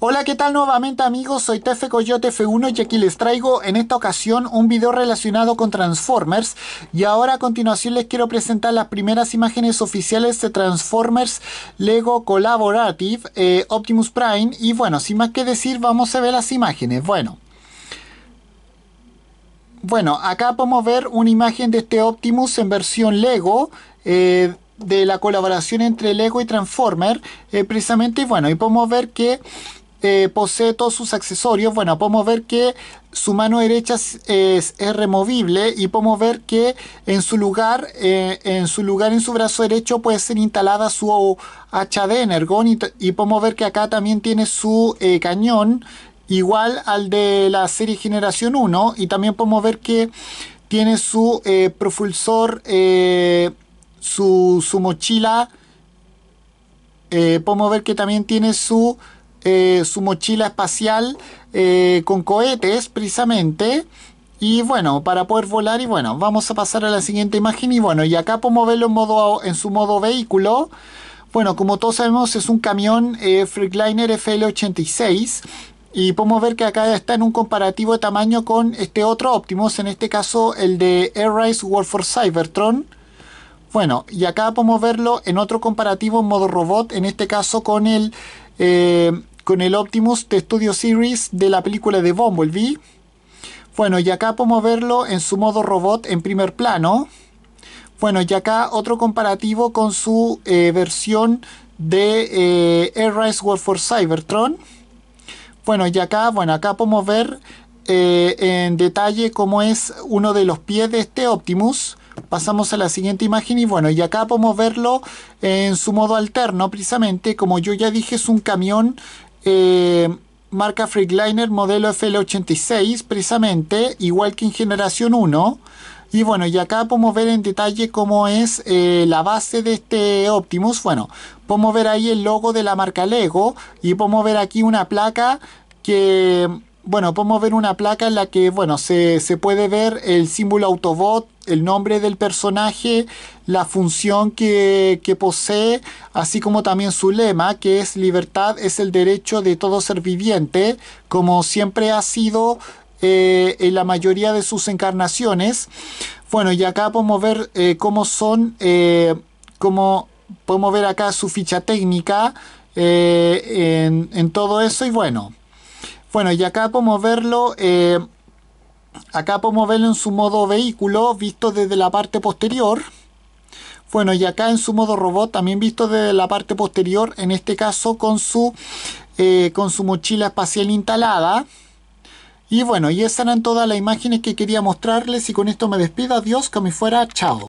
Hola, ¿qué tal nuevamente amigos? Soy Tefe Coyote F1 y aquí les traigo en esta ocasión un video relacionado con Transformers y ahora a continuación les quiero presentar las primeras imágenes oficiales de Transformers Lego Collaborative eh, Optimus Prime y bueno, sin más que decir vamos a ver las imágenes, bueno. Bueno, acá podemos ver una imagen de este Optimus en versión Lego eh, de la colaboración entre Lego y Transformer, eh, precisamente, y bueno, y podemos ver que eh, posee todos sus accesorios, bueno, podemos ver que su mano derecha es, removible y podemos ver que en su lugar, eh, en su lugar, en su brazo derecho puede ser instalada su HD y, y podemos ver que acá también tiene su cañón igual al de la serie Generación 1 y también podemos ver que tiene su propulsor su, mochila. Eh, podemos ver que también tiene su, eh, mochila espacial eh, con cohetes precisamente. Y bueno, para poder volar y bueno, vamos a pasar a la siguiente imagen y bueno, y acá podemos verlo en, modo, en su modo vehículo. Bueno, como todos sabemos es un camión Freakliner FL86 y podemos ver que acá está en un comparativo de tamaño con este otro Optimus, en este caso el de Air Race World for Cybertron. Bueno, y acá podemos verlo en otro comparativo en modo robot, en este caso con el, eh, con el Optimus de Studio Series de la película de Bumblebee. Bueno, y acá podemos verlo en su modo robot en primer plano. Bueno, y acá otro comparativo con su eh, versión de eh, Air Rise War for Cybertron. Bueno, y acá, bueno, acá podemos ver en detalle cómo es uno de los pies de este Optimus. Pasamos a la siguiente imagen y bueno, y acá podemos verlo en su modo alterno, precisamente, como yo ya dije, es un camión eh, marca Freightliner modelo FL86, precisamente, igual que en generación 1. Y bueno, y acá podemos ver en detalle cómo es eh, la base de este Optimus. Bueno, podemos ver ahí el logo de la marca Lego y podemos ver aquí una placa que bueno, podemos ver una placa en la que, bueno, se, puede ver el símbolo Autobot, el nombre del personaje, la función que, posee, así como también su lema, que es libertad es el derecho de todo ser viviente, como siempre ha sido eh, en la mayoría de sus encarnaciones. Bueno, y acá podemos ver eh, cómo son, eh, cómo podemos ver acá su ficha técnica en, en todo eso y bueno. Bueno, y acá podemos verlo. Eh, acá podemos verlo en su modo vehículo, visto desde la parte posterior. Bueno, y acá en su modo robot, también visto desde la parte posterior, en este caso con su, eh, con su mochila espacial instalada. Y bueno, y esas eran todas las imágenes que quería mostrarles y con esto me despido, adiós, que me fuera, chao.